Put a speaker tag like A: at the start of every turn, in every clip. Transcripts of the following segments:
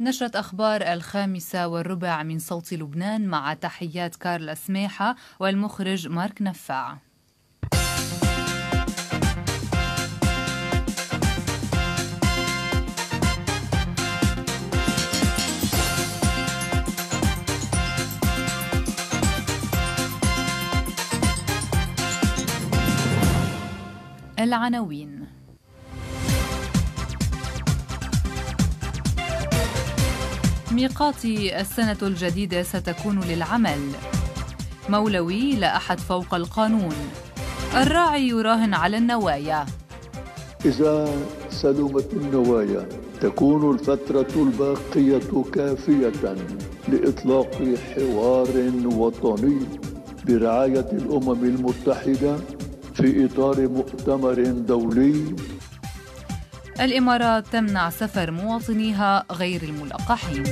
A: نشرة أخبار الخامسة والربع من صوت لبنان مع تحيات كارل أسماحة والمخرج مارك نفاع العناوين ميقات السنة الجديدة ستكون للعمل مولوي لا أحد فوق القانون الراعي يراهن على النوايا
B: إذا سلمت النوايا تكون الفترة الباقية كافية لإطلاق حوار وطني برعاية الأمم المتحدة في إطار مؤتمر دولي
A: الإمارات تمنع سفر مواطنيها غير الملقحين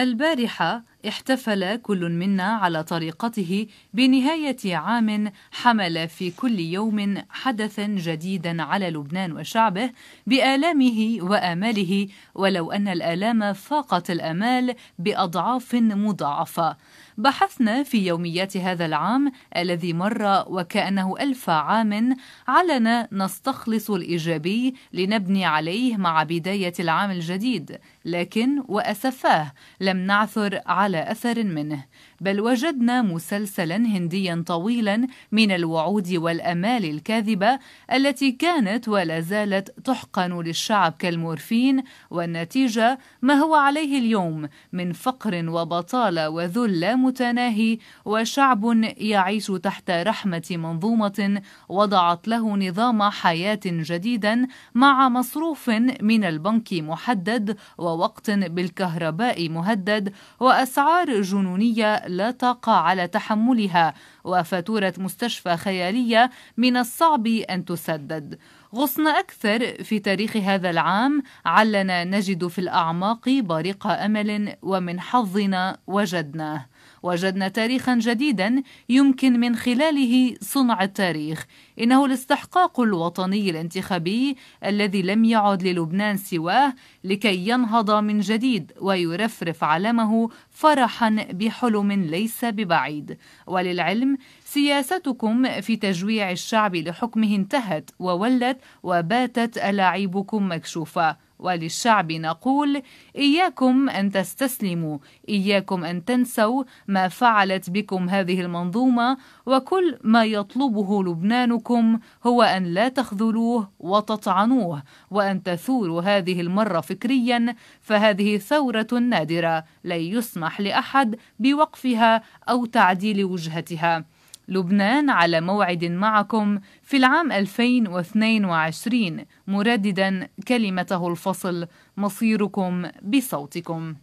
A: البارحة احتفل كل منا على طريقته بنهاية عام حمل في كل يوم حدثا جديدا على لبنان وشعبه بآلامه وآماله ولو أن الآلام فاقت الآمال بأضعاف مضاعفة بحثنا في يوميات هذا العام الذي مر وكأنه ألف عام علنا نستخلص الإيجابي لنبني عليه مع بداية العام الجديد لكن وأسفاه لم نعثر على أثر منه بل وجدنا مسلسلا هنديا طويلا من الوعود والامال الكاذبه التي كانت ولا زالت تحقن للشعب كالمورفين والنتيجه ما هو عليه اليوم من فقر وبطاله وذل لا متناهي وشعب يعيش تحت رحمه منظومه وضعت له نظام حياه جديدا مع مصروف من البنك محدد ووقت بالكهرباء مهدد واسعار جنونيه لا طاقة على تحملها وفاتورة مستشفى خيالية من الصعب أن تسدد غصن أكثر في تاريخ هذا العام علنا نجد في الأعماق بارق أمل ومن حظنا وجدناه وجدنا تاريخا جديدا يمكن من خلاله صنع التاريخ إنه الاستحقاق الوطني الانتخابي الذي لم يعد للبنان سواه لكي ينهض من جديد ويرفرف علمه فرحا بحلم ليس ببعيد وللعلم سياستكم في تجويع الشعب لحكمه انتهت وولت وباتت ألاعيبكم مكشوفة وللشعب نقول إياكم أن تستسلموا إياكم أن تنسوا ما فعلت بكم هذه المنظومة وكل ما يطلبه لبنانكم هو أن لا تخذلوه وتطعنوه وأن تثوروا هذه المرة فكريا فهذه ثورة نادرة لن يسمح لأحد بوقفها أو تعديل وجهتها لبنان على موعد معكم في العام 2022 مرددا كلمته الفصل مصيركم بصوتكم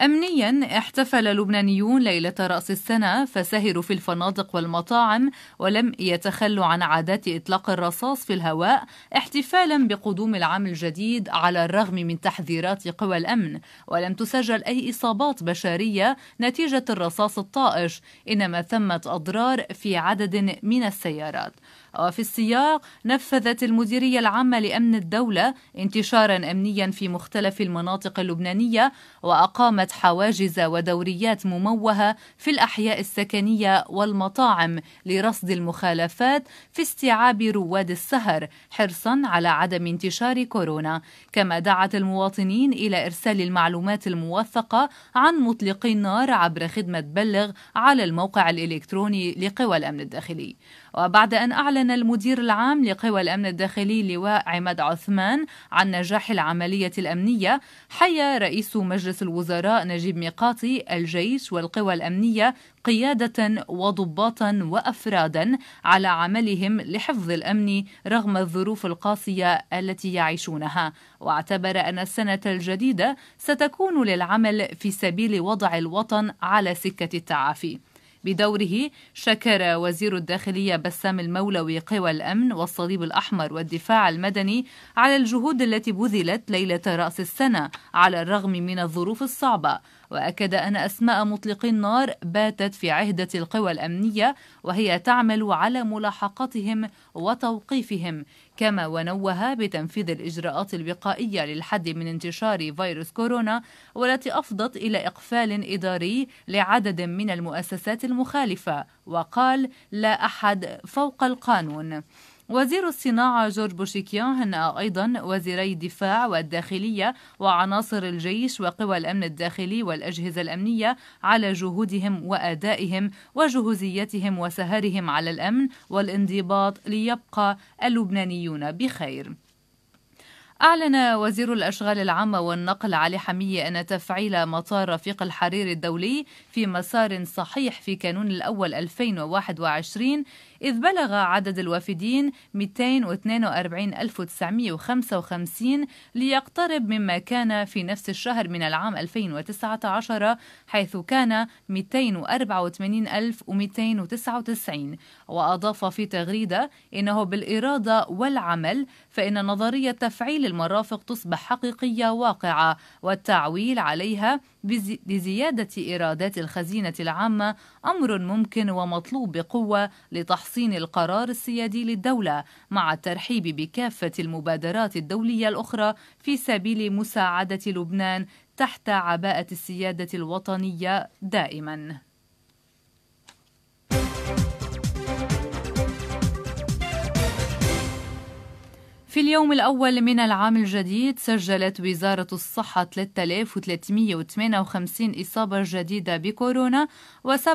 A: أمنيا احتفل لبنانيون ليلة رأس السنة فسهروا في الفنادق والمطاعم ولم يتخلوا عن عادات إطلاق الرصاص في الهواء احتفالا بقدوم العام الجديد على الرغم من تحذيرات قوى الأمن ولم تسجل أي إصابات بشرية نتيجة الرصاص الطائش إنما ثمة أضرار في عدد من السيارات وفي السياق نفذت المديرية العامة لأمن الدولة انتشارا أمنيا في مختلف المناطق اللبنانية وأقامت حواجز ودوريات مموهة في الأحياء السكنية والمطاعم لرصد المخالفات في استيعاب رواد السهر حرصا على عدم انتشار كورونا كما دعت المواطنين إلى إرسال المعلومات الموثقة عن مطلقي النار عبر خدمة بلغ على الموقع الإلكتروني لقوى الأمن الداخلي وبعد أن أعلن المدير العام لقوى الأمن الداخلي لواء عماد عثمان عن نجاح العملية الأمنية حيا رئيس مجلس الوزراء نجيب ميقاتي الجيش والقوى الأمنية قيادة وضباطا وأفرادا على عملهم لحفظ الأمن رغم الظروف القاسية التي يعيشونها واعتبر أن السنة الجديدة ستكون للعمل في سبيل وضع الوطن على سكة التعافي بدوره شكر وزير الداخلية بسام المولوي قوى الأمن والصليب الأحمر والدفاع المدني على الجهود التي بذلت ليلة رأس السنة على الرغم من الظروف الصعبة وأكد أن أسماء مطلقي النار باتت في عهدة القوى الأمنية وهي تعمل على ملاحقتهم وتوقيفهم كما ونوه بتنفيذ الإجراءات الوقائية للحد من انتشار فيروس كورونا والتي أفضت إلى إقفال إداري لعدد من المؤسسات المخالفة وقال لا أحد فوق القانون وزير الصناعة جورج بوشيكيان هنأ أيضا وزيري الدفاع والداخلية وعناصر الجيش وقوى الأمن الداخلي والأجهزة الأمنية على جهودهم وأدائهم وجهوزيتهم وسهرهم على الأمن والانضباط ليبقى اللبنانيون بخير. أعلن وزير الأشغال العامة والنقل علي حمية أن تفعيل مطار رفيق الحرير الدولي في مسار صحيح في كانون الأول 2021 إذ بلغ عدد الوافدين 242955 ليقترب مما كان في نفس الشهر من العام 2019 حيث كان 284299 وأضاف في تغريدة إنه بالإرادة والعمل فإن نظرية تفعيل المرافق تصبح حقيقية واقعة والتعويل عليها لزيادة إيرادات الخزينة العامة أمر ممكن ومطلوب بقوة لتحصين القرار السيادي للدولة مع الترحيب بكافة المبادرات الدولية الأخرى في سبيل مساعدة لبنان تحت عباءة السيادة الوطنية دائماً في اليوم الأول من العام الجديد سجلت وزارة الصحة 3358 إصابة جديدة بكورونا و17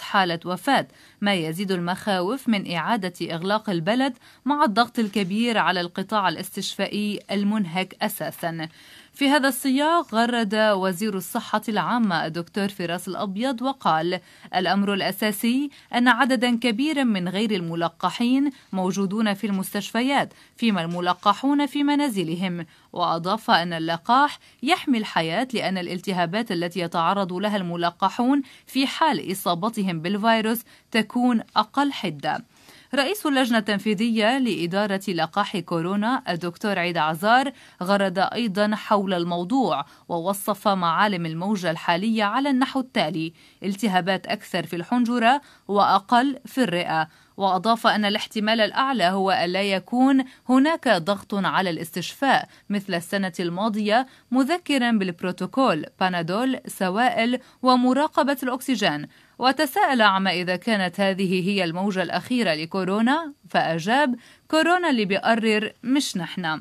A: حالة وفاة ما يزيد المخاوف من إعادة إغلاق البلد مع الضغط الكبير على القطاع الاستشفائي المنهك أساساً في هذا السياق غرد وزير الصحة العامة الدكتور فراس الأبيض وقال الأمر الأساسي أن عددا كبيرا من غير الملقحين موجودون في المستشفيات فيما الملقحون في منازلهم وأضاف أن اللقاح يحمي الحياة لأن الالتهابات التي يتعرض لها الملقحون في حال إصابتهم بالفيروس تكون أقل حدة رئيس اللجنة التنفيذية لإدارة لقاح كورونا الدكتور عيد عزار غرد أيضا حول الموضوع ووصف معالم الموجة الحالية على النحو التالي التهابات أكثر في الحنجرة وأقل في الرئة وأضاف أن الاحتمال الأعلى هو ألا يكون هناك ضغط على الاستشفاء مثل السنة الماضية مذكرا بالبروتوكول بانادول سوائل ومراقبة الأكسجين وتساءل عما إذا كانت هذه هي الموجة الأخيرة لكورونا فأجاب كورونا اللي بيقرر مش نحن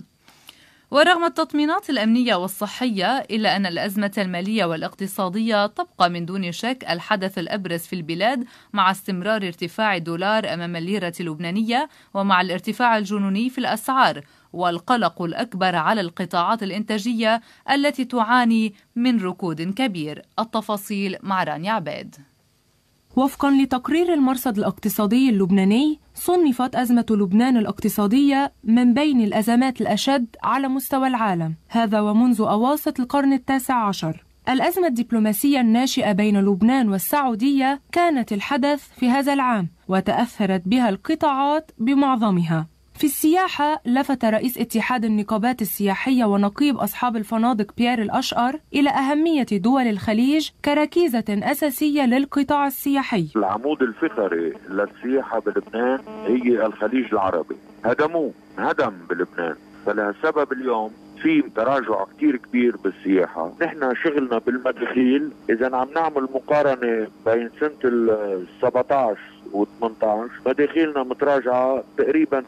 A: ورغم التطمينات الأمنية والصحية إلا أن الأزمة المالية والاقتصادية تبقى من دون شك الحدث الأبرز في البلاد مع استمرار ارتفاع الدولار أمام الليرة اللبنانية ومع الارتفاع الجنوني في الأسعار والقلق الأكبر على القطاعات الإنتاجية التي تعاني من ركود كبير التفاصيل مع رانيا عباد
C: وفقا لتقرير المرصد الاقتصادي اللبناني صنفت أزمة لبنان الاقتصادية من بين الأزمات الأشد على مستوى العالم هذا ومنذ أواسط القرن التاسع عشر الأزمة الدبلوماسية الناشئة بين لبنان والسعودية كانت الحدث في هذا العام وتأثرت بها القطاعات بمعظمها في السياحة لفت رئيس اتحاد النقابات السياحية ونقيب أصحاب الفنادق بيير الأشقر إلى أهمية دول الخليج كركيزة أساسية للقطاع السياحي
B: العمود الفقري للسياحة بلبنان هي الخليج العربي هدموه هدم بلبنان فلسبب اليوم في تراجع كتير كبير بالسياحة نحن شغلنا بالمداخيل إذا عم نعمل مقارنة بين سنة ال 17 و 18 مداخيلنا متراجعة تقريبا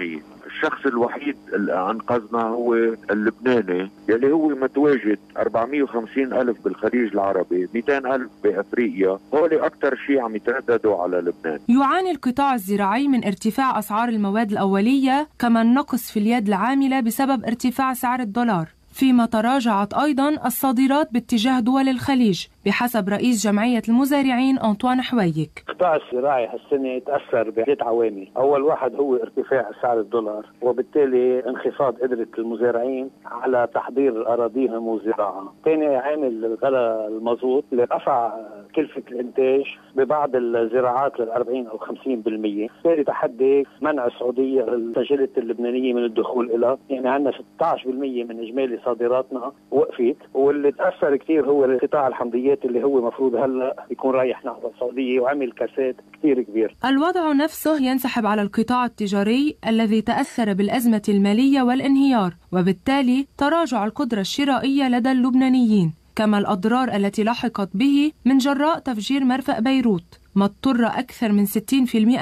B: 70% الشخص الوحيد اللي انقذنا هو اللبناني يلي هو متواجد 450 ألف بالخليج العربي 200 ألف بأفريقيا هول أكثر شيء عم يترددوا على لبنان
C: يعاني القطاع الزراعي من ارتفاع أسعار المواد الأولية كما النقص في اليد العاملة بسبب ارتفاع سعر الدولار فيما تراجعت أيضا الصادرات باتجاه دول الخليج بحسب رئيس جمعية المزارعين أنطوان حويك
B: القطاع الزراعي هالسنة تأثر بعدة عوامل أول واحد هو ارتفاع سعر الدولار وبالتالي انخفاض قدرة المزارعين على تحضير أراضيهم وزراعة ثاني عامل غلا المازوت اللي رفع كلفة الإنتاج ببعض الزراعات لل 40 أو 50% بالتالي تحدي منع السعودية السجلة اللبنانية من الدخول إلى يعني عندنا 16% من إجمالي صادراتنا وقفت واللي تأثر كثير هو قطاع الحمضيات اللي هو مفروض هلا يكون رايح نحو السعودية وعمل كاسات كثير كبير
C: الوضع نفسه ينسحب على القطاع التجاري الذي تأثر بالأزمة المالية والانهيار وبالتالي تراجع القدرة الشرائية لدى اللبنانيين كما الأضرار التي لحقت به من جراء تفجير مرفأ بيروت ما اضطر أكثر من 60%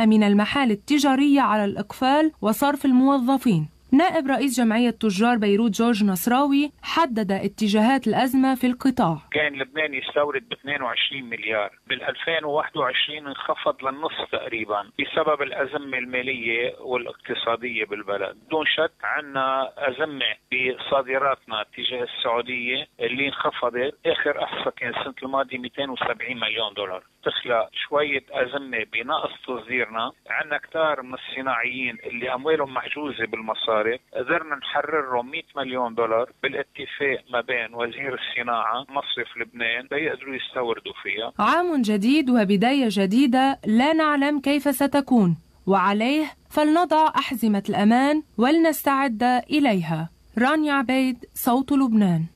C: من المحال التجارية على الإقفال وصرف الموظفين نائب رئيس جمعية تجار بيروت جورج نصراوي حدد اتجاهات الأزمة في القطاع
B: كان لبنان يستورد ب 22 مليار بال 2021 انخفض للنصف تقريبا بسبب الأزمة المالية والاقتصادية بالبلد دون شك عنا أزمة بصادراتنا تجاه السعودية اللي انخفضت آخر أحصى كان السنة الماضية 270 مليون دولار تخلق شوية أزمة بنقص تصديرنا عندنا كتار من الصناعيين اللي أموالهم محجوزة بالمصاري قدرنا نحررهم 100 مليون دولار بالاتفاق ما بين وزير الصناعة مصرف لبنان ليقدروا يستوردوا فيها
C: عام جديد وبداية جديدة لا نعلم كيف ستكون وعليه فلنضع أحزمة الأمان ولنستعد إليها رانيا عبيد صوت لبنان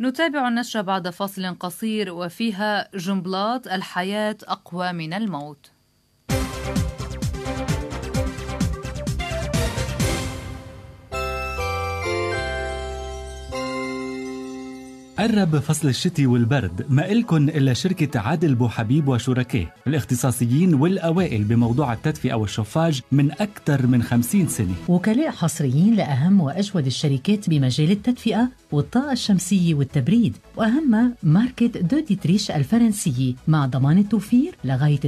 A: نتابع النشر بعد فاصل قصير وفيها جنبلاط الحياة أقوى من الموت
B: قرب فصل الشتي والبرد ما إلكن إلا شركة عادل بو حبيب وشركائه الاختصاصيين والأوائل بموضوع التدفئة الشفاج من أكثر من 50 سنة
A: وكلاء حصريين لأهم وأجود الشركات بمجال التدفئة والطاقة الشمسية والتبريد وأهمها ماركة دو ديتريش الفرنسية مع ضمان التوفير لغاية 30%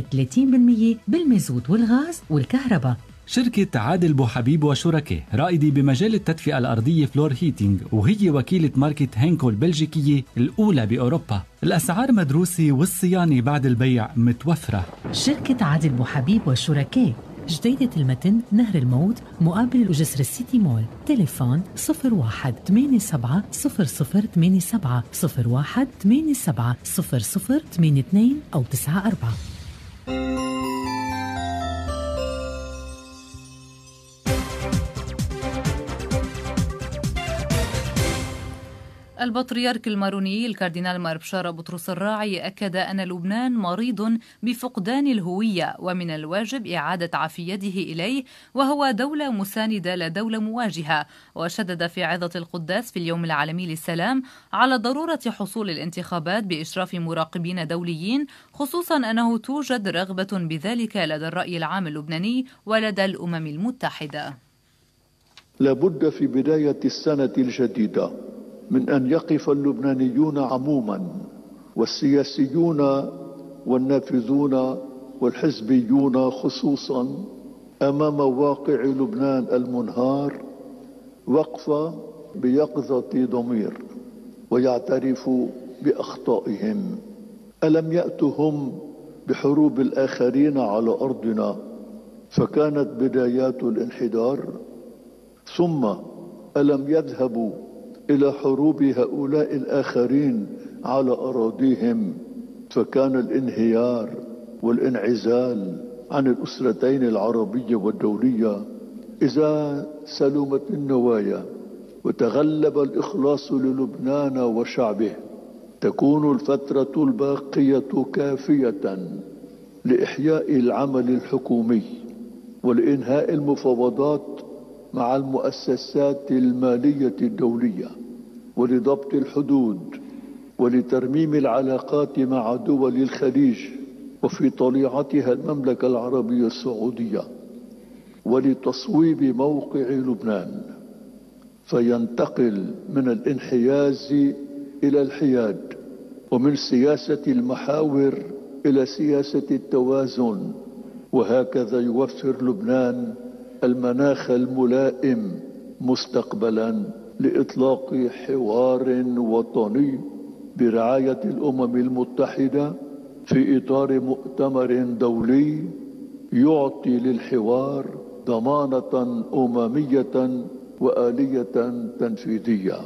A: بالمازوت والغاز والكهرباء
B: شركة عادل بوحبيب وشركاء رائدة بمجال التدفئة الأرضية فلور هيتينج وهي وكيلة ماركة هينكو البلجيكية الأولى بأوروبا الأسعار مدروسة والصيانة بعد البيع متوفرة
A: شركة عادل بوحبيب وشركاء جديدة المتن نهر الموت مقابل جسر السيتي مول تليفون 01 87 87 01 87 0082 أو 94 البطريرك الماروني الكاردينال ماربشارة بطرس الراعي أكد أن لبنان مريض بفقدان الهوية ومن الواجب إعادة عافيته إليه وهو دولة مساندة لا دولة مواجهة وشدد في عظة القداس في اليوم العالمي للسلام على ضرورة حصول الانتخابات بإشراف مراقبين دوليين خصوصا أنه توجد رغبة بذلك لدى الرأي العام اللبناني ولدى الأمم المتحدة
B: لابد في بداية السنة الجديدة من أن يقف اللبنانيون عموما والسياسيون والنافذون والحزبيون خصوصا أمام واقع لبنان المنهار وقفة بيقظة ضمير ويعترفوا بأخطائهم ألم يأتهم بحروب الآخرين على أرضنا فكانت بدايات الانحدار ثم ألم يذهبوا إلى حروب هؤلاء الآخرين على أراضيهم فكان الانهيار والانعزال عن الأسرتين العربية والدولية إذا سلمت النوايا وتغلب الإخلاص للبنان وشعبه تكون الفترة الباقية كافية لإحياء العمل الحكومي ولانهاء المفاوضات مع المؤسسات المالية الدولية ولضبط الحدود ولترميم العلاقات مع دول الخليج وفي طليعتها المملكة العربية السعودية ولتصويب موقع لبنان فينتقل من الانحياز إلى الحياد ومن سياسة المحاور إلى سياسة التوازن وهكذا يوفر لبنان المناخ الملائم مستقبلا لاطلاق حوار وطني برعايه الامم المتحده في اطار مؤتمر دولي يعطي للحوار ضمانه امميه واليه تنفيذيه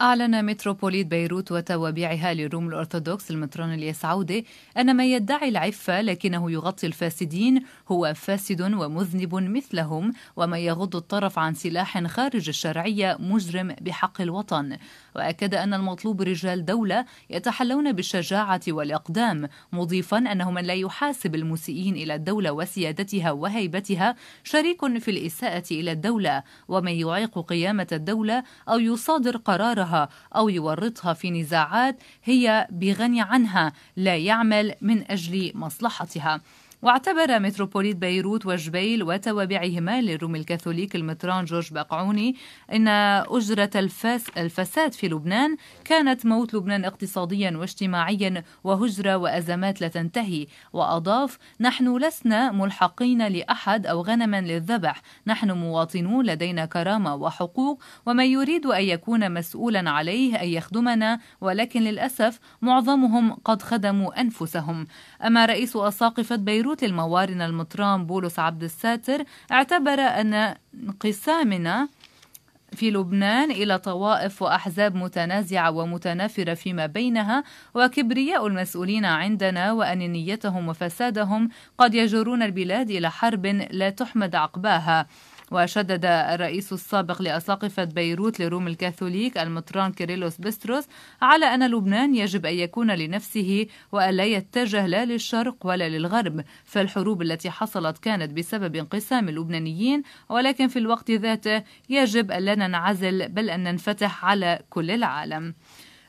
A: أعلن متروبوليت بيروت وتوابعها للروم الأرثوذكس المطران اليسعودي أن من يدعي العفة لكنه يغطي الفاسدين هو فاسد ومذنب مثلهم ومن يغض الطرف عن سلاح خارج الشرعية مجرم بحق الوطن وأكد أن المطلوب رجال دولة يتحلون بالشجاعة والإقدام مضيفا أنه من لا يحاسب المسيئين إلى الدولة وسيادتها وهيبتها شريك في الإساءة إلى الدولة ومن يعيق قيامة الدولة أو يصادر قرارها ينشرها أو يورطها في نزاعات هي بغنى عنها لا يعمل من أجل مصلحتها واعتبر متروبوليت بيروت وجبيل وتوابعهما للروم الكاثوليك المطران جورج بقعوني أن أجرة الفس الفساد في لبنان كانت موت لبنان اقتصاديا واجتماعيا وهجرة وأزمات لا تنتهي وأضاف نحن لسنا ملحقين لأحد أو غنما للذبح نحن مواطنون لدينا كرامة وحقوق ومن يريد أن يكون مسؤولا عليه أن يخدمنا ولكن للأسف معظمهم قد خدموا أنفسهم أما رئيس أساقفة بيروت بيروت للموارن المطران بولس عبد الساتر اعتبر أن انقسامنا في لبنان إلى طوائف وأحزاب متنازعة ومتنافرة فيما بينها وكبرياء المسؤولين عندنا وأنانيتهم وفسادهم قد يجرون البلاد إلى حرب لا تحمد عقباها وشدد الرئيس السابق لأساقفة بيروت لروم الكاثوليك المطران كيريلوس بستروس على أن لبنان يجب أن يكون لنفسه وألا يتجه لا للشرق ولا للغرب فالحروب التي حصلت كانت بسبب انقسام اللبنانيين ولكن في الوقت ذاته يجب أن لا ننعزل بل أن ننفتح على كل العالم.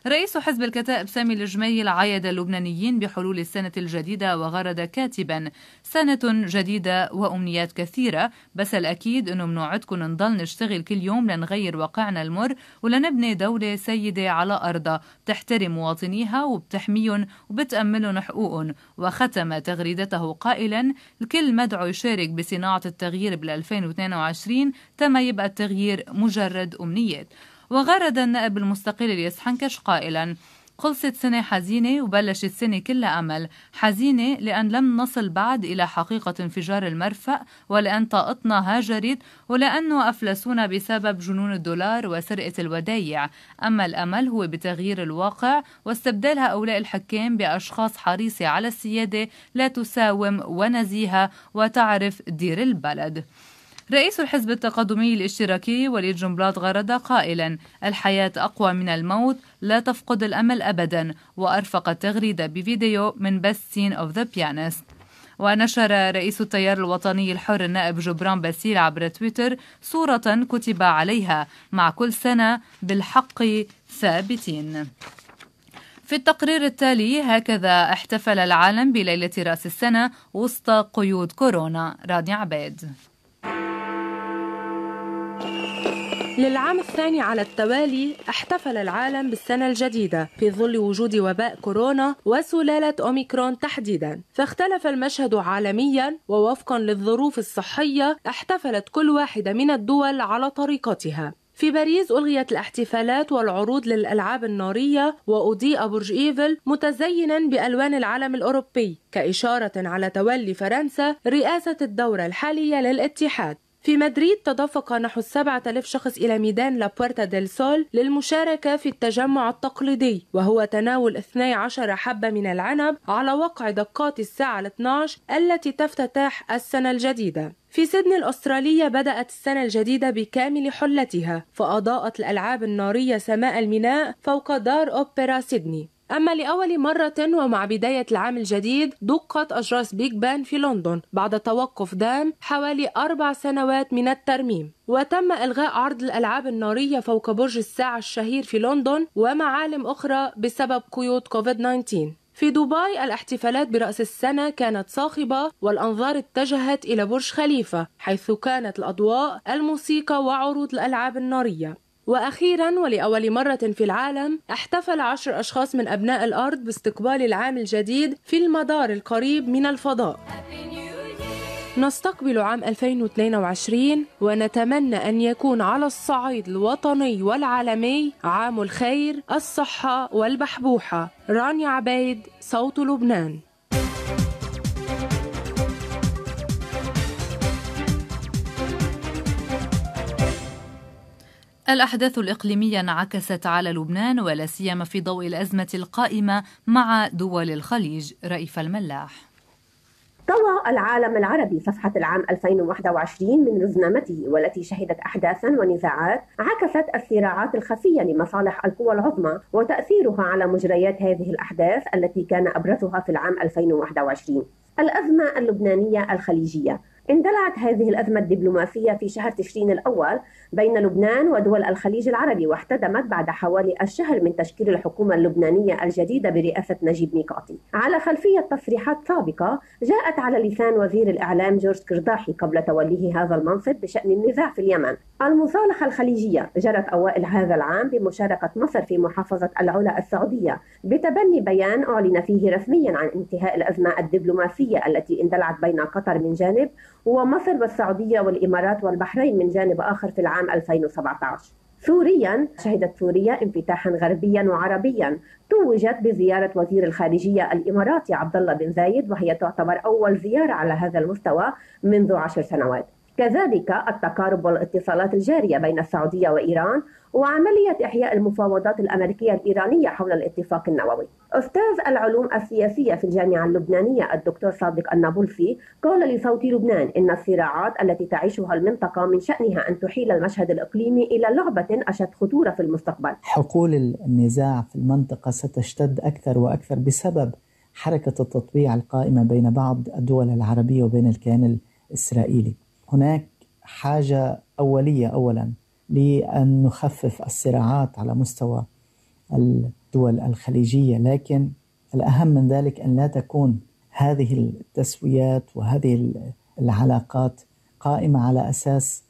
A: رئيس حزب الكتائب سامي الجميل عايد اللبنانيين بحلول السنة الجديدة وغرد كاتبا سنة جديدة وأمنيات كثيرة بس الأكيد أنه منوعدكم نضل نشتغل كل يوم لنغير واقعنا المر ولنبني دولة سيدة على أرضها بتحترم مواطنيها وبتحميهم وبتأملهم حقوقهم وختم تغريدته قائلا الكل مدعو يشارك بصناعة التغيير بال 2022 تما يبقى التغيير مجرد أمنيات وغرد النائب المستقل الياس حنكش قائلا خلصت سنة حزينة وبلشت سنة كلها أمل حزينة لأن لم نصل بعد إلى حقيقة انفجار المرفأ ولأن طاقتنا هاجرت ولأنه أفلسونا بسبب جنون الدولار وسرقة الودايع أما الأمل هو بتغيير الواقع واستبدال هؤلاء الحكام بأشخاص حريصة على السيادة لا تساوم ونزيهة وتعرف دير البلد رئيس الحزب التقدمي الاشتراكي وليد جنبلاط غرد قائلا الحياة أقوى من الموت لا تفقد الأمل أبدا وأرفق التغريدة بفيديو من بس سين أوف ذا بيانست ونشر رئيس التيار الوطني الحر النائب جبران باسيل عبر تويتر صورة كتب عليها مع كل سنة بالحق ثابتين في التقرير التالي هكذا احتفل العالم بليلة رأس السنة وسط قيود كورونا راني عبيد للعام الثاني على
C: التوالي احتفل العالم بالسنة الجديدة في ظل وجود وباء كورونا وسلالة أوميكرون تحديدا فاختلف المشهد عالميا ووفقا للظروف الصحية احتفلت كل واحدة من الدول على طريقتها في باريس ألغيت الاحتفالات والعروض للألعاب النارية وأضيء برج إيفل متزينا بألوان العلم الأوروبي كإشارة على تولي فرنسا رئاسة الدورة الحالية للاتحاد في مدريد تدفق نحو 7000 شخص إلى ميدان لابورتا ديل سول للمشاركة في التجمع التقليدي وهو تناول 12 حبة من العنب على وقع دقات الساعة 12 التي تفتتح السنة الجديدة في سيدني الأسترالية بدأت السنة الجديدة بكامل حلتها فأضاءت الألعاب النارية سماء الميناء فوق دار أوبرا سيدني أما لأول مرة ومع بداية العام الجديد دقت أجراس بيج بان في لندن بعد توقف دام حوالي أربع سنوات من الترميم وتم إلغاء عرض الألعاب النارية فوق برج الساعة الشهير في لندن ومعالم أخرى بسبب قيود كوفيد-19 في دبي الاحتفالات برأس السنة كانت صاخبة والأنظار اتجهت إلى برج خليفة حيث كانت الأضواء الموسيقى وعروض الألعاب النارية وأخيرا ولأول مرة في العالم احتفل عشر أشخاص من أبناء الأرض باستقبال العام الجديد في المدار القريب من الفضاء نستقبل عام 2022 ونتمنى أن يكون على الصعيد الوطني والعالمي عام الخير الصحة والبحبوحة رانيا عبيد صوت لبنان
A: الأحداث الإقليمية انعكست على لبنان ولا سيما في ضوء الأزمة القائمة مع دول الخليج رئيف الملاح
D: طوى العالم العربي صفحة العام 2021 من رزنامته والتي شهدت أحداثا ونزاعات عكست الصراعات الخفية لمصالح القوى العظمى وتأثيرها على مجريات هذه الأحداث التي كان أبرزها في العام 2021 الأزمة اللبنانية الخليجية اندلعت هذه الأزمة الدبلوماسية في شهر تشرين الأول بين لبنان ودول الخليج العربي واحتدمت بعد حوالي الشهر من تشكيل الحكومة اللبنانية الجديدة برئاسة نجيب ميقاتي على خلفية تصريحات سابقة جاءت على لسان وزير الإعلام جورج كرداحي قبل توليه هذا المنصب بشأن النزاع في اليمن المصالحة الخليجية جرت أوائل هذا العام بمشاركة مصر في محافظة العلا السعودية بتبني بيان أعلن فيه رسميا عن انتهاء الأزمة الدبلوماسية التي اندلعت بين قطر من جانب ومصر والسعودية والإمارات والبحرين من جانب آخر في العام 2017 سوريا شهدت سوريا انفتاحا غربيا وعربيا توجت بزيارة وزير الخارجية الإماراتي عبد الله بن زايد وهي تعتبر أول زيارة على هذا المستوى منذ عشر سنوات كذلك التقارب والاتصالات الجارية بين السعودية وإيران وعملية إحياء المفاوضات الأمريكية الإيرانية حول الاتفاق النووي أستاذ العلوم السياسية في الجامعة اللبنانية الدكتور صادق النابلسي قال لصوت لبنان إن الصراعات التي تعيشها المنطقة من شأنها أن تحيل المشهد الإقليمي إلى لعبة أشد خطورة في المستقبل
A: حقول النزاع في المنطقة ستشتد أكثر وأكثر بسبب حركة التطبيع القائمة بين بعض الدول العربية وبين الكيان الإسرائيلي هناك حاجة أولية أولا لأن نخفف الصراعات على مستوى الدول الخليجية لكن الأهم من ذلك أن لا تكون هذه التسويات وهذه العلاقات قائمة على أساس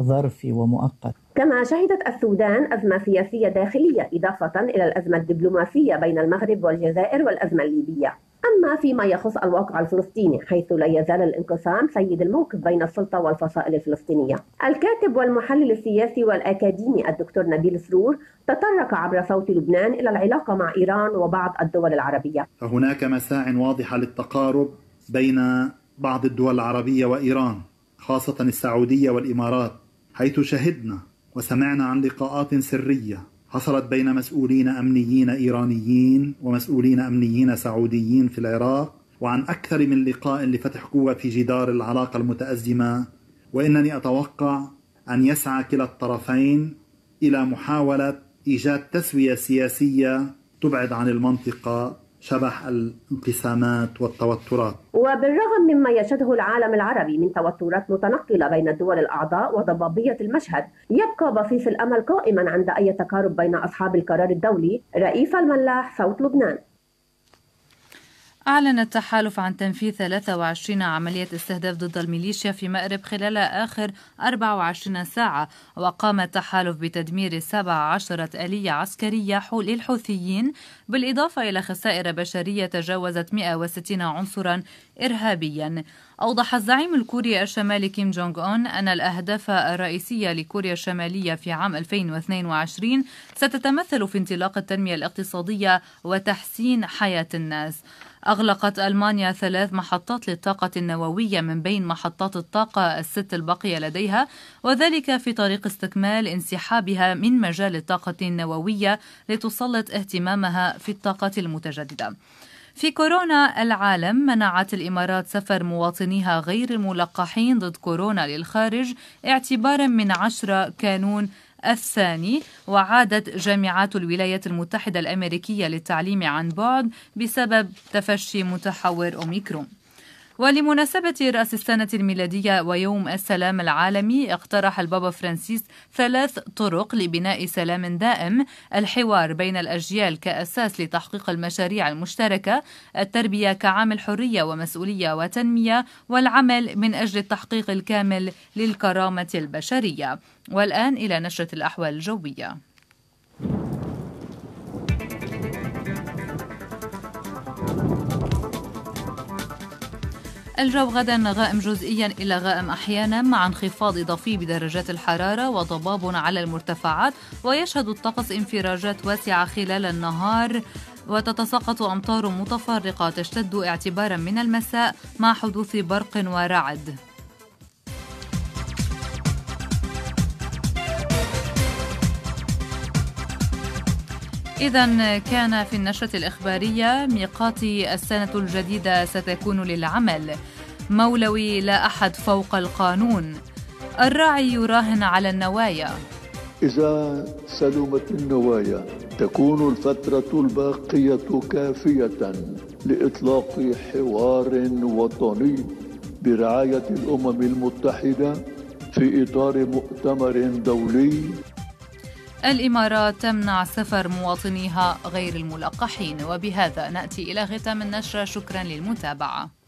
A: ظرفي ومؤقت
D: كما شهدت السودان أزمة سياسية داخلية إضافة إلى الأزمة الدبلوماسية بين المغرب والجزائر والأزمة الليبية أما فيما يخص الواقع الفلسطيني حيث لا يزال الانقسام سيد الموقف بين السلطة والفصائل الفلسطينية الكاتب والمحلل السياسي والأكاديمي الدكتور نبيل سرور تطرق عبر صوت لبنان إلى العلاقة مع إيران وبعض الدول العربية
B: فهناك مساع واضحة للتقارب بين بعض الدول العربية وإيران خاصة السعودية والإمارات حيث شهدنا وسمعنا عن لقاءات سرية
A: حصلت بين مسؤولين أمنيين إيرانيين ومسؤولين أمنيين سعوديين في العراق وعن أكثر من لقاء لفتح قوة في جدار العلاقة المتأزمة
B: وإنني أتوقع أن يسعى كلا الطرفين إلى محاولة إيجاد تسوية سياسية تبعد عن المنطقة شبح الانقسامات والتوترات
D: وبالرغم مما يشهده العالم العربي من توترات متنقلة بين الدول الأعضاء وضبابية المشهد يبقى بصيص الأمل قائما عند أي تقارب بين أصحاب القرار الدولي رئيس الملاح صوت لبنان
A: أعلن التحالف عن تنفيذ 23 عملية استهداف ضد الميليشيا في مأرب خلال آخر 24 ساعة وقام التحالف بتدمير 17 آلية عسكرية للحوثيين بالإضافة إلى خسائر بشرية تجاوزت 160 عنصرا إرهابيا أوضح الزعيم الكوري الشمالي كيم جونغ أون أن الأهداف الرئيسية لكوريا الشمالية في عام 2022 ستتمثل في انطلاق التنمية الاقتصادية وتحسين حياة الناس. أغلقت ألمانيا ثلاث محطات للطاقة النووية من بين محطات الطاقة الست الباقية لديها وذلك في طريق استكمال انسحابها من مجال الطاقة النووية لتسلط اهتمامها في الطاقة المتجددة. في كورونا العالم منعت الإمارات سفر مواطنيها غير الملقحين ضد كورونا للخارج اعتبارا من 10 كانون الثاني وعادت جامعات الولايات المتحدة الأمريكية للتعليم عن بعد بسبب تفشي متحور أوميكرون ولمناسبة رأس السنة الميلادية ويوم السلام العالمي اقترح البابا فرانسيس ثلاث طرق لبناء سلام دائم الحوار بين الأجيال كأساس لتحقيق المشاريع المشتركة التربية كعامل حرية ومسؤولية وتنمية والعمل من أجل التحقيق الكامل للكرامة البشرية والآن إلى نشرة الأحوال الجوية الجو غدا غائم جزئيا إلى غائم أحيانا مع انخفاض ضفيف بدرجات الحرارة وضباب على المرتفعات ويشهد الطقس انفراجات واسعة خلال النهار وتتساقط أمطار متفرقة تشتد اعتبارا من المساء مع حدوث برق ورعد إذا كان في النشرة الإخبارية ميقات السنة الجديدة ستكون للعمل مولوي لا أحد فوق القانون الراعي يراهن على النوايا
B: إذا سلمت النوايا تكون الفترة الباقية كافية لإطلاق حوار وطني برعاية الأمم المتحدة في إطار مؤتمر دولي
A: الإمارات تمنع سفر مواطنيها غير الملقحين وبهذا نأتي إلى ختام النشرة شكرا للمتابعة